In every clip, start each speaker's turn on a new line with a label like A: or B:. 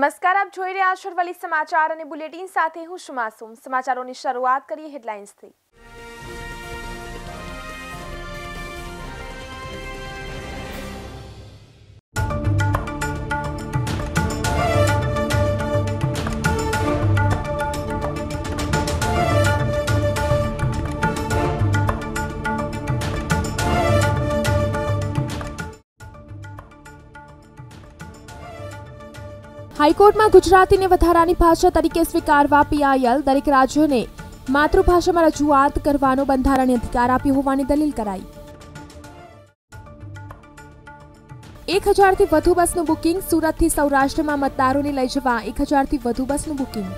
A: નમસ્કાર આપ જોઈ રહ્યા છો સમાચાર અને બુલેટિન સાથે હું શુમાસુમ સમાચારોની શરૂઆત કરીએ હેડલાઇન્સથી હાઈકોર્ટમાં ગુજરાતીને વધારાની ભાષા તરીકે સ્વીકારવા પીઆઈએલ દરેક રાજ્યોને માતૃભાષામાં રજૂઆત કરવાનો બંધારણીય અધિકાર આપ્યો હોવાની દલીલ કરાઈ એક હજારથી વધુ બસનું બુકિંગ સુરતથી સૌરાષ્ટ્રમાં મતદારોને લઈ જવા એક હજારથી વધુ બસનું બુકિંગ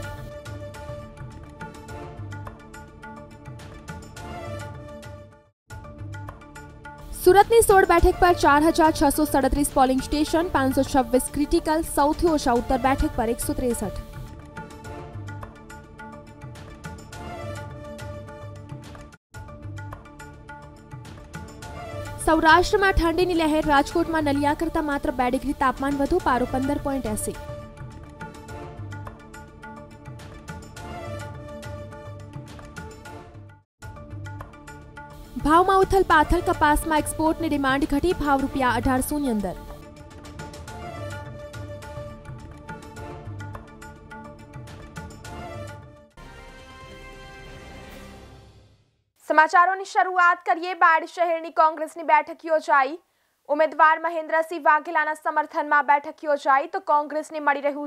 A: સુરતની સોળ બેઠક પર ચાર હજાર છસો સડત્રીસ પોલિંગ સ્ટેશન પાંચસો છવ્વીસ ક્રિટિકલ સૌથી ઓછા ઉત્તર બેઠક પર એકસો ત્રેસઠ સૌરાષ્ટ્રમાં ઠંડીની લહેર રાજકોટમાં નલિયા કરતાં માત્ર બે ડિગ્રી તાપમાન વધુ પારો પંદર પોઈન્ટ એસી भाव में उथल पाथल कपास में एक्सपोर्ट ने डिमांड घटी भाव रूपया अठार सौ अंदर समाचारों शुरुआत करिए बाड़ शहर की कांग्रेस की बैठक योजाई उम्मीदवार महेंद्र सिंह वघेला समर्थन में बैठक योजाई तो कांग्रेस ने मिली रू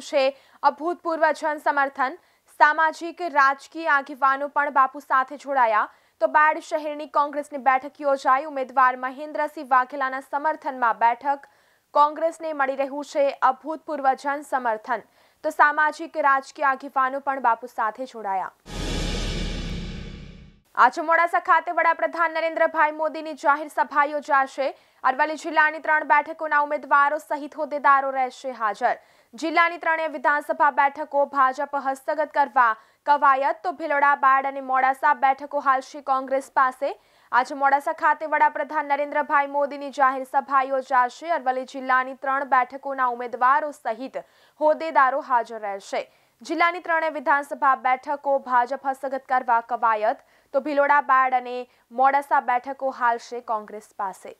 A: अभूतपूर्व जन समर्थन सामाजिक राजकीय आगे बापू साथ जोड़ाया તો બાડ શહેરની કોંગ્રેસની બેઠક યોજાઈ ઉમેદવાર મહેન્દ્રસિંહ વાઘેલાના સમર્થનમાં બેઠક કોંગ્રેસને મળી રહ્યું છે અભૂતપૂર્વ જન સમર્થન તો સામાજિક રાજકીય આગેવાનો પણ બાપુ સાથે જોડાયા આજે મોડાસા ખાતે વડાપ્રધાન નરેન્દ્રભાઈ મોદીની જાહેર સભા યોજાશે અરવલ્લી જિલ્લાની ત્રણ બેઠકોના ઉમેદવારો સહિત હોદ્દેદારો રહેશે હાજર જિલ્લાની ત્રણેય વિધાનસભા બેઠકો ભાજપ હસ્તગત કરવા કવાયત તો ભિલોડા બાડ અને મોડાસા બેઠકો હાલ શ્રી કોંગ્રેસ પાસે આજે મોડાસા ખાતે વડાપ્રધાન નરેન્દ્રભાઈ મોદીની જાહેર સભા યોજાશે અરવલ્લી જિલ્લાની ત્રણ બેઠકોના ઉમેદવારો સહિત હોદ્દેદારો હાજર રહેશે જિલ્લાની ત્રણેય વિધાનસભા બેઠકો ભાજપ હસ્તગત કરવા કવાયત તો ભિલોડા બાડ અને મોડાસા બેઠકો હાલશે કોંગ્રેસ પાસે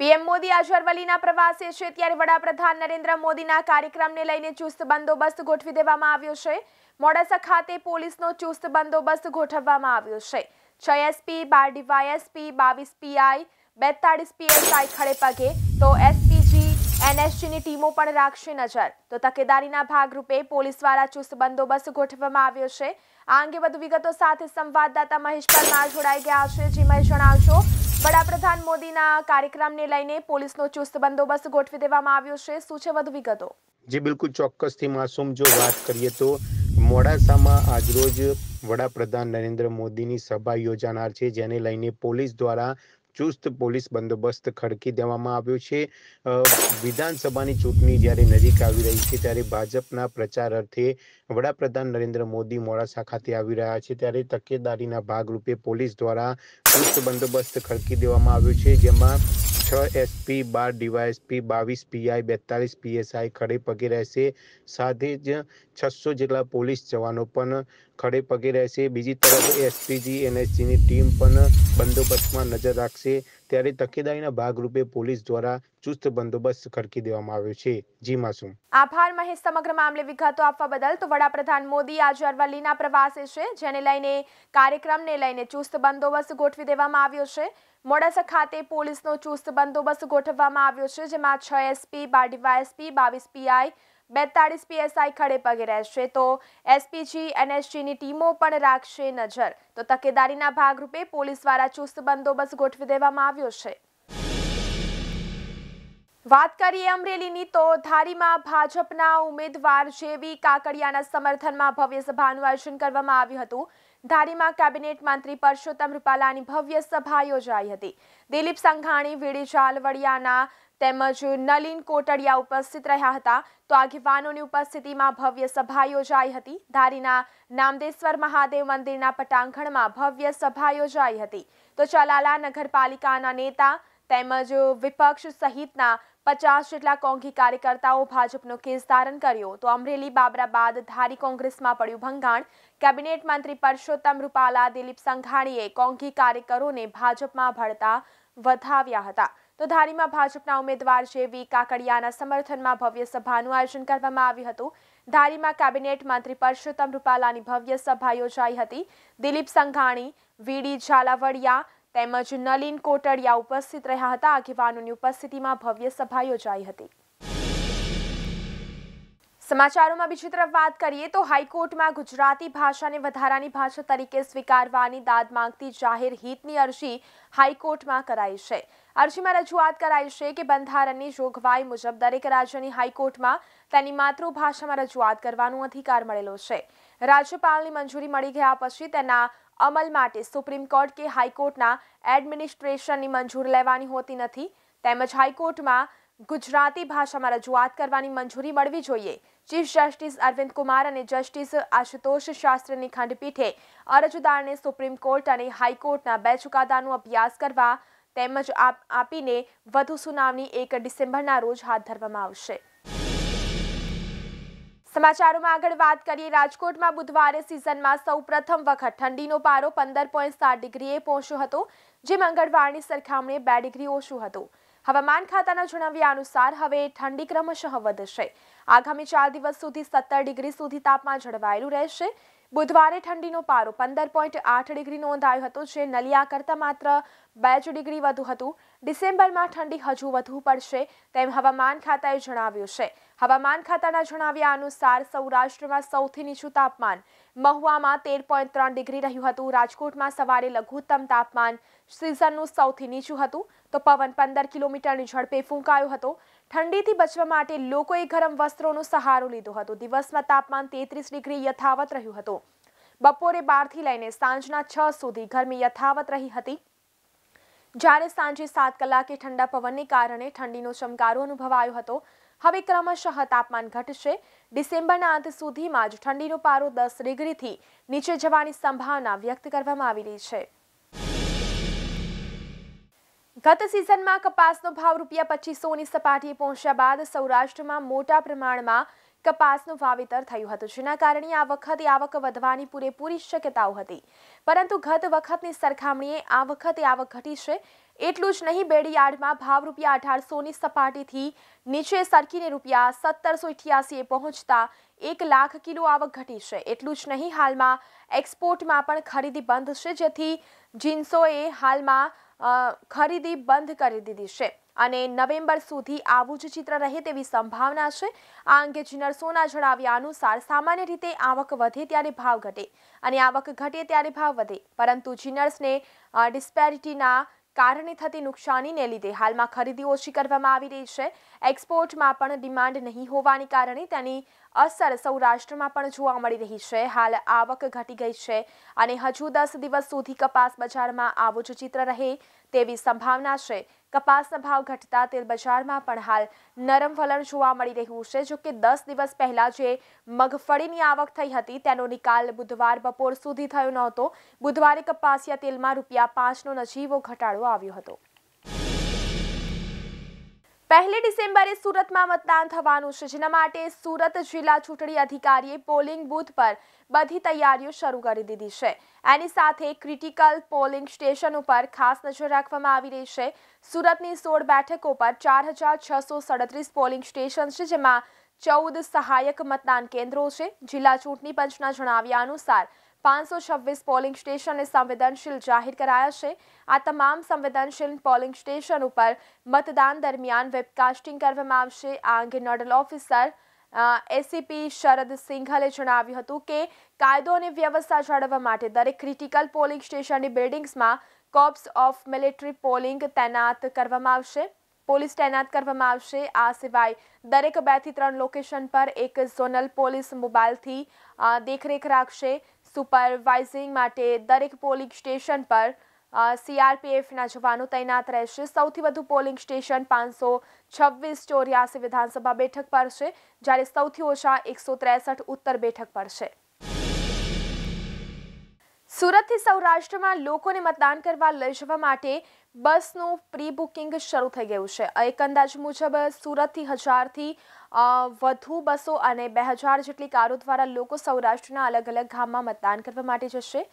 A: પીએમ મોદી આજે પ્રવાસે છે ત્યારે વડાપ્રધાન નરેન્દ્ર મોદીના કાર્યક્રમને લઈને ચુસ્ત બંદોબસ્ત ગોઠવી દેવામાં આવ્યો છે મોડાસા ખાતે પોલીસનો ચુસ્ત બંદોબસ્ત ગોઠવવામાં આવ્યો છે છ એસપી બાર ડીવાયએસપી બાવીસ પીઆઈ બેતાળીસ પીએસઆઈ ખડે પગે તો એસપીજી એનએસજીની ટીમો પણ રાખશે નજર તો તકેદારીના ભાગરૂપે પોલીસ દ્વારા ચુસ્ત બંદોબસ્ત ગોઠવવામાં આવ્યો છે આ અંગે વધુ વિગતો સાથે સંવાદદાતા મહેશ પરમાર જોડાઈ ગયા છે જે મહેશ જણાવશો વડાપ્રધાન મોદીના કાર્યક્રમને લઈને પોલીસનો ચુસ્ત બંદોબસ્ત ગોઠવી દેવામાં આવ્યો છે શું છે વધુ વિગતો જે બિલકુલ ચોક્કસથી માસૂમ જો વાત કરીએ તો મોડાસામાં આજરોજ વડાપ્રધાન નરેન્દ્ર મોદીની સભા યોજાનાર છે જેને લઈને પોલીસ દ્વારા ચુસ્ત પોલીસ બંદોબસ્ત ખડકી દેવામાં આવ્યો છે વિધાનસભાની ચૂંટણી જ્યારે નજીક આવી રહી છે ત્યારે ભાજપના પ્રચાર અર્થે વડાપ્રધાન નરેન્દ્ર મોદી મોડાસા ખાતે આવી રહ્યા છે ત્યારે તકેદારીના ભાગરૂપે પોલીસ દ્વારા ચુસ્ત બંદોબસ્ત ખડકી દેવામાં આવ્યો છે જેમાં છ એસપી બાર ડીવાયએસપી બાવીસ પીઆઈ બેતાલીસ પીએસઆઈ ખડે પગે રહેશે સાથે જ છસો જેટલા પોલીસ જવાનો પણ ખડે પગે રહેશે બીજી તરફ એસપીજી એનએસજીની ટીમ પણ બંદોબસ્તમાં નજર રાખશે ત્યારે તકેદારીના ભાગરૂપે પોલીસ દ્વારા ચુસ્ત બંદોબસ્ત ખડકી દેવામાં આવ્યો છે જી માસુમ આભાર મહેશ સમગ્ર મામલે વિગતો આપવા બદલ તો વડાપ્રધાન મોદી આજે અરવલ્લીના પ્રવાસે છે જેને લઈને કાર્યક્રમને લઈને ચુસ્ત બંદોબસ્ત ગોઠવી દેવામાં આવ્યો છે મોડાસા ખાતે પોલીસનો ચુસ્ત બંદોબસ્ત ગોઠવવામાં આવ્યો છે જેમાં છ એસપી બાર ડીવાયએસપી બાવીસ પીઆઈ બેતાળીસ પીએસઆઈ ખડે પગે રહેશે તો એસપીજી એનએસજીની ટીમો પણ રાખશે નજર તો તકેદારીના ભાગરૂપે પોલીસ દ્વારા ચુસ્ત બંદોબસ્ત ગોઠવી દેવામાં આવ્યો છે વાત કરીએ અમરેલીની તો ધારીમાં ભાજપના ઉમેદવાર જેવી કાકડિયાના સમર્થનમાં ભવ્ય સભાનું આયોજન કરવામાં આવ્યું હતું ધારીમાં કેબિનેટ મંત્રી પરસોત્તમ રૂપાલાની ભવ્ય સભા યોજાઈ હતી દિલીપ સંઘાણી વીડી ચાલવડિયાના તેમજ નલીન કોટડિયા ઉપસ્થિત રહ્યા હતા તો આગેવાનોની ઉપસ્થિતિમાં ભવ્ય સભા યોજાઈ હતી ધારીના નામદેશ્વર મહાદેવ મંદિરના પટાંગણમાં ભવ્ય સભા યોજાઈ હતી તો ચલાલા નગરપાલિકાના નેતા તેમજ વિપક્ષ સહિતના પચાસ જેટલા કોંઘી કાર્યકર્તાઓ ભાજપનો કેસ ધારણ કર્યો તો અમરેલી બાબરા બાદ ધારી કોંગ્રેસમાં પડ્યું ભંગાણ કેબિનેટ મંત્રી પરસોત્તમ રૂપાલા દિલીપ સંઘાણીએ કોંઘી કાર્યકરોને ભાજપમાં ભળતા વધાવ્યા હતા તો ધારીમાં ભાજપના ઉમેદવાર છે વી કાકડિયાના સમર્થનમાં ભવ્ય સભાનું આયોજન કરવામાં આવ્યું હતું ધારીમાં કેબિનેટ મંત્રી પરસોત્તમ રૂપાલાની ભવ્ય સભા યોજાઈ હતી દિલીપ સંઘાણી વીડી ઝાલાવડિયા તેમજ નલીન કોટડિયા ઉપસ્થિત રહ્યા હતા આગેવાનોની ઉપસ્થિતિમાં ભવ્ય સભા યોજાઈ હતી સમાચારોમાં બીજી તરફ વાત કરીએ તો હાઈકોર્ટમાં ગુજરાતી ભાષાને વધારાની ભાષા તરીકે સ્વીકારવાની દાદ માંગતી જાહેર હિતની અરજી હાઈકોર્ટમાં કરાઈ છે અરજીમાં રજૂઆત કરાઈ છે કે બંધારણની જોગવાઈ મુજબ દરેક રાજ્યની હાઈકોર્ટમાં તેની માતૃભાષામાં રજૂઆત કરવાનો અધિકાર મળેલો છે રાજ્યપાલની મંજૂરી મળી ગયા પછી તેના અમલ માટે સુપ્રીમ કોર્ટ કે હાઈકોર્ટના એડમિનિસ્ટ્રેશનની મંજૂરી લેવાની હોતી નથી તેમજ હાઈકોર્ટમાં ગુજરાતી ભાષામાં રજૂઆત કરવાની મંજૂરી મળવી જોઈએ ચીફ જસ્ટિસ અરવિંદ કુમાર અને જસ્ટિસ આશુતોષ શાસ્ત્રીની ખંડપીઠે અરજદારને સુપ્રીમ કોર્ટ અને હાઈકોર્ટના બે ચુકાદાનો અભ્યાસ કરવા તેમજ આપીને વધુ સુનાવણી એક ડિસેમ્બરના રોજ હાથ ધરવામાં આવશે સમાચારોમાં આગળ વાત કરીએ રાજકોટમાં બુધવારે સિઝનમાં સૌ પ્રથમ વખત ઠંડીનો પારો પંદર પોઈન્ટ સાત ડિગ્રીએ પહોંચ્યો હતો જે મંગળવારની સરખામણીએ બે ડિગ્રી ઓછું હતું હવામાન ખાતાના જણાવ્યા અનુસાર હવે ઠંડી ક્રમશઃ વધશે આગામી ચાર દિવસ સુધી સત્તર ડિગ્રી સુધી તાપમાન જળવાયેલું રહેશે બુધવારે ઠંડીનો પારો પંદર પોઈન્ટ આઠ ડિગ્રી નોંધાયો હતો જે નલિયા કરતાં માત્ર બે જ ડિગ્રી વધુ હતું ડિસેમ્બરમાં ઠંડી હજુ વધુ પડશે તેમ હવામાન ખાતાએ જણાવ્યું છે હવામાન ખાતાના જણાવ્યા અનુસાર સૌરાષ્ટ્રમાં સૌથી નીચું તાપમાન મહુવામાં તેર પોઈન્ટ ત્રણ ડિગ્રી રહ્યું હતું રાજકોટમાં સવારે લઘુત્તમ તાપમાન સિઝનનું સૌથી નીચું હતું તો પવન પંદર કિલોમીટરની ઝડપે ફૂંકાયો હતો ઠંડીથી બચવા માટે લોકોએ ગરમ વસ્ત્રોનો સહારો લીધો હતો દિવસમાં તાપમાન તેત્રીસ ડિગ્રી યથાવત રહ્યું હતું બપોરે બારથી લઈને સાંજના છ સુધી ગરમી યથાવત રહી હતી જ્યારે સાંજે સાત કલાકે ઠંડા પવનને કારણે ઠંડીનો ચમકારો અનુભવાયો હતો હવે ક્રમશઃ તાપમાન ઘટશે ડિસેમ્બરના અંત સુધીમાં જ ઠંડીનો પારો દસ ડિગ્રીથી નીચે જવાની સંભાવના વ્યક્ત કરવામાં આવી રહી છે ગત સિઝનમાં કપાસનો ભાવ રૂપિયા પચીસોની સપાટીએ પહોંચ્યા બાદ સૌરાષ્ટ્રમાં મોટા પ્રમાણમાં કપાસનું વાવેતર થયું હતું જેના કારણે આ વખતે આવક વધવાની પૂરેપૂરી શક્યતાઓ હતી પરંતુ ગત વખતની સરખામણીએ આ વખતે આવક ઘટી છે એટલું જ નહીં બેડીયાર્ડમાં ભાવ રૂપિયા અઢારસોની સપાટીથી નીચે સરકીને રૂપિયા સત્તરસો અઠ્યાસીએ પહોંચતા એક લાખ કિલો આવક ઘટી છે એટલું જ નહીં હાલમાં એક્સપોર્ટમાં પણ ખરીદી બંધ છે જેથી જીન્સોએ હાલમાં ખરીદી બંધ કરી દીધી છે અને નવેમ્બર સુધી આવું જ ચિત્ર રહે તેવી સંભાવના છે આ અંગે જિનર જણાવ્યા અનુસાર સામાન્ય રીતે આવક વધે ત્યારે ભાવ ઘટે અને આવક ઘટે ત્યારે ભાવ વધે પરંતુ જીનર્સને ડિસ્પેરિટીના કારણે થતી નુકસાનીને લીધે હાલમાં ખરીદી ઓછી કરવામાં આવી રહી છે એક્સપોર્ટમાં પણ ડિમાન્ડ નહીં હોવાને કારણે તેની અસર સૌરાષ્ટ્રમાં પણ જોવા મળી રહી છે હાલ આવક ઘટી ગઈ છે અને હજુ દસ દિવસ સુધી કપાસ બજારમાં આવું જ ચિત્ર રહે તેવી સંભાવના છે કપાસના ભાવ ઘટતા તેલ બજારમાં પણ હાલ નરમ વલણ જોવા મળી રહ્યું છે જો કે દસ દિવસ પહેલાં જે મગફળીની આવક થઈ હતી તેનો નિકાલ બુધવાર બપોર સુધી થયો નહોતો બુધવારે કપાસિયા તેલમાં રૂપિયા પાંચનો નજીવો ઘટાડો આવ્યો હતો પહેલી ડિસેમ્બરે સુરતમાં મતદાન થવાનું છે જેના માટે સુરત જિલ્લા ચૂંટણી અધિકારીએ પોલિંગ બૂથ પર બધી તૈયારીઓ શરૂ કરી દીધી છે એની સાથે ક્રિટિકલ પોલિંગ સ્ટેશન ઉપર ખાસ નજર રાખવામાં આવી રહી છે સુરતની સોળ બેઠકો પર ચાર હજાર છસો સડત્રીસ પોલિંગ સ્ટેશન છે જેમાં ચૌદ સહાયક મતદાન કેન્દ્રો છે જિલ્લા ચૂંટણી પંચના જણાવ્યા અનુસાર પાંચસો છવ્વીસ પોલિંગ સ્ટેશનને સંવેદનશીલ જાહેર કરાયા છે આ તમામ સંવેદનશીલ પોલિંગ સ્ટેશન ઉપર મતદાન દરમિયાન વેબકાસ્ટિંગ કરવામાં આવશે આ અંગે નોડલ ઓફિસર એસીપી શરદ સિંઘલે જણાવ્યું હતું કે કાયદો અને વ્યવસ્થા જાળવવા માટે દરેક ક્રિટિકલ પોલિંગ સ્ટેશનની બિલ્ડિંગ્સમાં કોપ્સ ઓફ મિલિટરી પોલિંગ તૈનાત કરવામાં આવશે પોલીસ તૈનાત કરવામાં આવશે આ સિવાય દરેક બે થી ત્રણ લોકેશન પર એક ઝોનલ પોલીસ મોબાઈલથી દેખરેખ રાખશે સુપરવાઇઝિંગ માટે દરેક પોલિંગ સ્ટેશન પર સીઆરપીએફના જવાનો તૈનાત રહેશે સૌથી વધુ પોલિંગ સ્ટેશન પાંચસો છવ્વીસ ચોર્યાસી વિધાનસભા બેઠક પર છે જ્યારે સૌથી ઓછા એકસો ત્રેસઠ ઉત્તર બેઠક પર છે સુરતથી સૌરાષ્ટ્રમાં લોકોને મતદાન કરવા લઈ જવા માટે બસનું પ્રી બુકિંગ શરૂ થઈ ગયું છે એક અંદાજ મુજબ સુરતથી હજારથી વધુ બસો અને બે હજાર જેટલી કારો દ્વારા લોકો સૌરાષ્ટ્રના અલગ અલગ ગામમાં મતદાન કરવા માટે જશે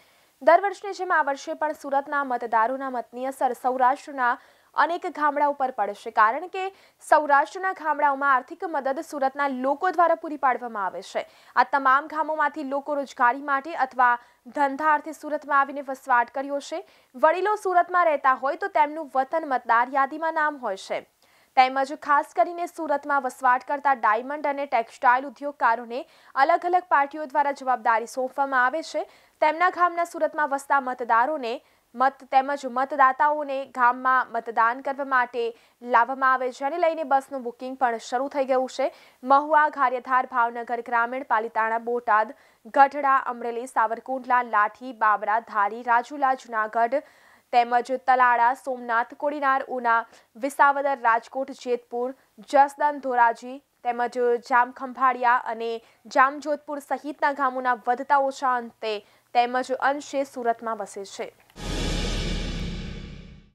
A: દર વર્ષની જેમ આ વર્ષે પણ સુરતના મતદારોના મતની અસર સૌરાષ્ટ્રના અનેક ગામડા ઉપર પડશે કારણ કે સૌરાષ્ટ્રના ગામડાઓમાં આર્થિક મદદ સુરતના લોકો દ્વારા પૂરી પાડવામાં આવે છે આ તમામ ગામોમાંથી લોકો રોજગારી માટે અથવા ધંધા અર્થે સુરતમાં આવીને વસવાટ કર્યો છે વડીલો સુરતમાં રહેતા હોય તો તેમનું વતન મતદાર યાદીમાં નામ હોય છે તેમજ ખાસ કરીને સુરતમાં વસવાટ કરતા ડાયમંડ અને ટેક્સટાઇલ ઉદ્યોગકારોને અલગ અલગ પાર્ટીઓ દ્વારા જવાબદારી સોંપવામાં આવે છે તેમના ગામના સુરતમાં વસતા મતદારોને મત તેમજ મતદાતાઓને ગામમાં મતદાન કરવા માટે લાવવામાં આવે છે અને લઈને બસનું બુકિંગ પણ શરૂ થઈ ગયું છે મહુવા ગારિયાધાર ભાવનગર ગ્રામીણ પાલિતાણા બોટાદ ગઢડા અમરેલી સાવરકુંડલા લાઠી બાબરા ધારી રાજુલા જુનાગઢ તેમજ તલાળા સોમનાથ કોડીનાર ઉના વિસાવદર રાજકોટ જેતપુર જસદન ધોરાજી તેમજ જામખંભાળિયા અને જામજોધપુર સહિતના ગામોના વધતા ઓછા અંતે તેમજ અંશે સુરતમાં વસે છે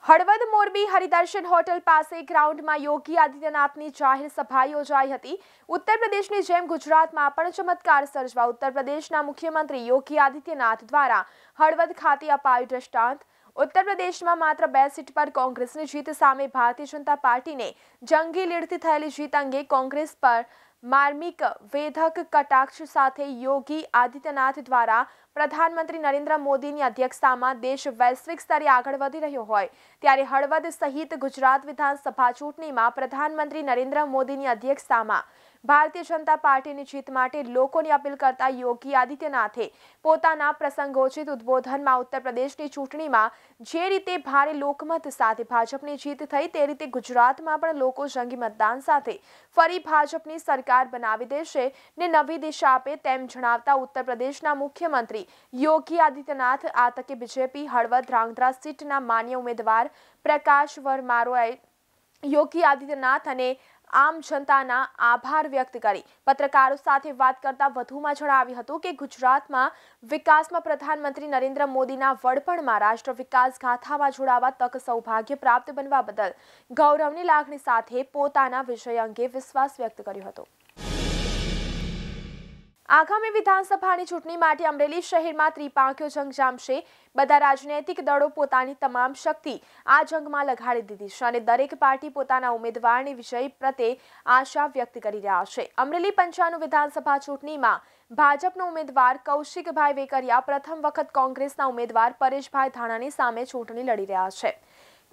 A: હળવદ મોરબી હરિદર્શન હોટલ પાસે ગ્રાઉન્ડમાં યોગી આદિત્યનાથની જાહેર સભા યોજાઈ હતી ઉત્તર પ્રદેશની જેમ ગુજરાતમાં પણ ચમત્કાર સર્જવા ઉત્તર પ્રદેશના મુખ્યમંત્રી યોગી આદિત્યનાથ દ્વારા હળવદ ખાતે અપાયું દ્રષ્ટાંત ઉત્તર પ્રદેશમાં માત્ર બે સીટ પર કોંગ્રેસની જીત સામે ભારતીય જનતા પાર્ટીને જંગી લીડથી થયેલી જીત અંગે કોંગ્રેસ પર માર્મિક વેધક કટાક્ષ સાથે યોગી આદિત્યનાથ દ્વારા પ્રધાનમંત્રી નરેન્દ્ર મોદીની અધ્યક્ષતામાં દેશ વૈશ્વિક સ્તરે આગળ વધી રહ્યો હોય ત્યારે હળવદ સહિત ગુજરાત વિધાનસભા ચૂંટણીમાં પ્રધાનમંત્રી નરેન્દ્ર મોદીની અધ્યક્ષતામાં ભારતીય જનતા પાર્ટીની જીત માટે લોકોની અપીલ કરતા યોગી આદિત્યનાથે પોતાના પ્રસંગોચિત ઉદબોધનમાં ઉત્તર પ્રદેશની ચૂંટણીમાં જે રીતે ભારે લોકમત સાથે ભાજપની જીત થઈ તે રીતે ગુજરાતમાં પણ લોકો જંગી મતદાન સાથે ફરી ભાજપની સરકાર બનાવી દેશે ને નવી દિશા આપે તેમ જણાવતા ઉત્તર પ્રદેશના મુખ્યમંત્રી કરી યોગી આદિત્યનાથ આ તકે બીજેપી હળવદ ધ્રાંગધ્રા સીટના માન્ય ઉમેદવાર પ્રકાશ વરમારોએ યોગી આદિત્યનાથ અને આમ જનતાના આભાર વ્યક્ત કરી પત્રકારો સાથે વાત કરતા વધુમાં જણાવ્યું હતું કે ગુજરાતમાં વિકાસમાં પ્રધાનમંત્રી નરેન્દ્ર મોદીના વડપણમાં રાષ્ટ્ર વિકાસ ગાથામાં જોડાવા તક સૌભાગ્ય પ્રાપ્ત બનવા બદલ ગૌરવની લાગણી સાથે પોતાના વિષય અંગે વિશ્વાસ વ્યક્ત કર્યો હતો આગામી વિધાનસભાની ચૂંટણી માટે અમરેલી શહેરમાં ત્રિપાંખ્યો જંગ જામશે બધા રાજનૈતિક દળો પોતાની તમામ શક્તિ આ જંગમાં લગાડી દીધી છે અને દરેક પાર્ટી પોતાના ઉમેદવારની વિજય પ્રત્યે આશા વ્યક્ત કરી રહ્યા છે અમરેલી પંચાણુ વિધાનસભા ચૂંટણીમાં ભાજપનો ઉમેદવાર કૌશિકભાઈ વેકરિયા પ્રથમ વખત કોંગ્રેસના ઉમેદવાર પરેશભાઈ ધાણાની સામે ચૂંટણી લડી રહ્યા છે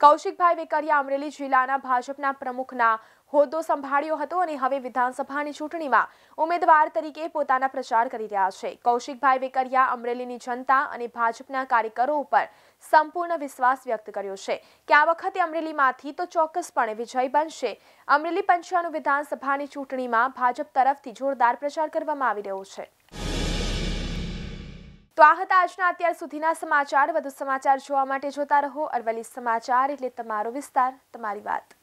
A: કૌશિકભાઈ વેકરિયા અમરેલી જિલ્લાના ભાજપના પ્રમુખના હોદ્દો સંભાળ્યો હતો અને હવે વિધાનસભાની ચૂંટણીમાં ઉમેદવાર તરીકે પોતાના પ્રચાર કરી રહ્યા છે કૌશિકભાઈ વેકરિયા અમરેલીની જનતા અને ભાજપના કાર્યકરો ઉપર સંપૂર્ણ વિશ્વાસ વ્યક્ત કર્યો છે કે આ વખતે અમરેલીમાંથી તો ચોક્કસપણે વિજય બનશે અમરેલી પંચાણું વિધાનસભાની ચૂંટણીમાં ભાજપ તરફથી જોરદાર પ્રચાર કરવામાં આવી રહ્યો છે તો આ હતા આજના અત્યાર સુધીના સમાચાર વધુ સમાચાર જોવા માટે જોતા રહો અરવલ્લી સમાચાર એટલે તમારો વિસ્તાર તમારી વાત